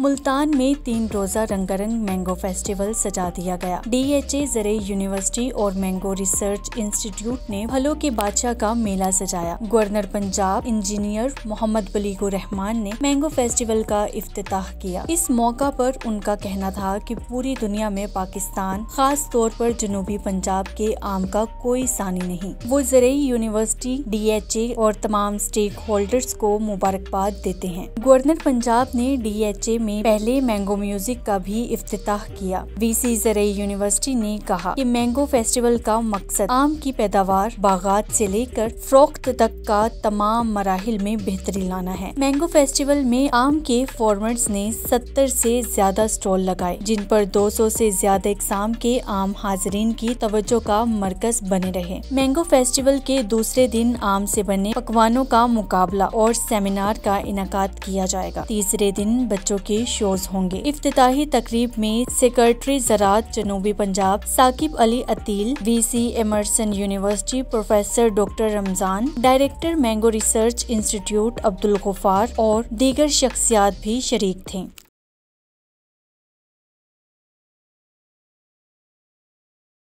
मुल्तान में तीन रोजा रंगारंग मैंगो फेस्टिवल सजा दिया गया डीएचए जरे यूनिवर्सिटी और मैंगो रिसर्च इंस्टीट्यूट ने फलों के बादशाह का मेला सजाया गवर्नर पंजाब इंजीनियर मोहम्मद बलीगो रहमान ने मैंगो फेस्टिवल का अफ्ताह किया इस मौका पर उनका कहना था कि पूरी दुनिया में पाकिस्तान खास तौर पर जनूबी पंजाब के आम का कोई सानी नहीं वो जरे यूनिवर्सिटी ए और तमाम स्टेक होल्डर्स को मुबारकबाद देते हैं गवर्नर पंजाब ने ए में पहले मैंगो म्यूजिक का भी अफ्ताह किया वीसी जरिए यूनिवर्सिटी ने कहा कि मैंगो फेस्टिवल का मकसद आम की पैदावार बागात से लेकर फरोख्त तक का तमाम मराहल में बेहतरी लाना है मैंगो फेस्टिवल में आम के फॉर्मर्स ने सत्तर से ज्यादा स्टॉल लगाए जिन पर 200 से ज्यादा इकसाम के आम हाजरीन की तवज्जो का मरकज बने रहे मैंगो फेस्टिवल के दूसरे दिन आम से बने पकवानों का मुकाबला और सेमिनार का इनका किया जाएगा तीसरे दिन बच्चों के के शोज होंगे इफ्ताही तकरीब में सेक्रेटरी जरात जनूबी पंजाब साकिब अली अतील V C Emerson university professor doctor Ramzan director mango research institute Abdul Ghaffar और दीगर शख्सियात भी शरीक थे